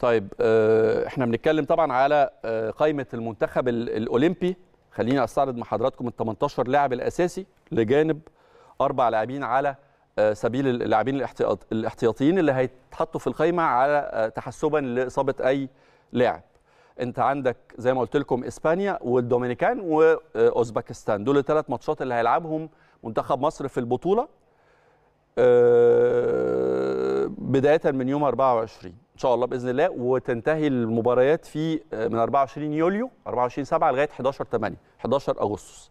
طيب آه، احنا بنتكلم طبعا على آه، قائمه المنتخب الاولمبي خليني استعرض مع حضراتكم ال 18 لاعب الاساسي لجانب اربع لاعبين على آه، سبيل اللاعبين الاحتياطيين اللي هيتحطوا في القائمه على تحسبا لاصابه اي لاعب انت عندك زي ما قلت لكم اسبانيا والدومينيكان واوزباكستان دول الثلاث ماتشات اللي هيلعبهم منتخب مصر في البطوله بدايه من يوم 24 ان شاء الله باذن الله وتنتهي المباريات في آه، من 24 يوليو 24 7 لغايه 11 8 11 اغسطس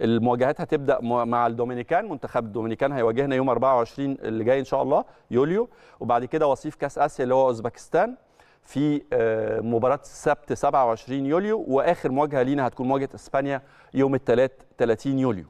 المواجهات هتبدا مع الدومينيكان منتخب الدومينيكان هيواجهنا يوم 24 اللي جاي ان شاء الله يوليو وبعد كده وصيف كاس اسيا اللي هو اوزبكستان في آه، مباراه السبت 27 يوليو واخر مواجهه لينا هتكون مواجهه اسبانيا يوم الثلاث 30 يوليو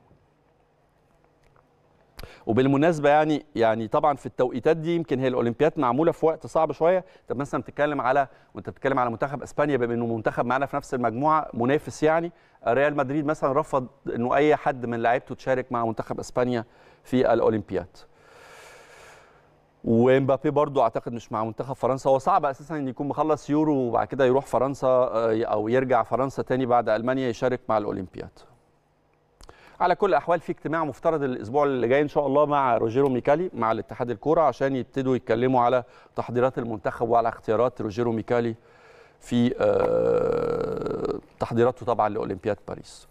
وبالمناسبه يعني يعني طبعا في التوقيتات دي يمكن هي الاولمبياد معموله في وقت صعب شويه طب مثلا بتتكلم على وانت بتتكلم على منتخب اسبانيا بما انه منتخب معانا في نفس المجموعه منافس يعني ريال مدريد مثلا رفض انه اي حد من لعيبته تشارك مع منتخب اسبانيا في الاولمبياد ومبابي برضو اعتقد مش مع منتخب فرنسا هو صعب اساسا ان يكون مخلص يورو وبعد كده يروح فرنسا او يرجع فرنسا تاني بعد المانيا يشارك مع الاولمبياد على كل الاحوال في اجتماع مفترض الاسبوع اللي جاي ان شاء الله مع روجيرو ميكالي مع الاتحاد الكوره عشان يبتدوا يتكلموا على تحضيرات المنتخب وعلى اختيارات روجيرو ميكالي في آه، تحضيراته طبعا لاولمبياد باريس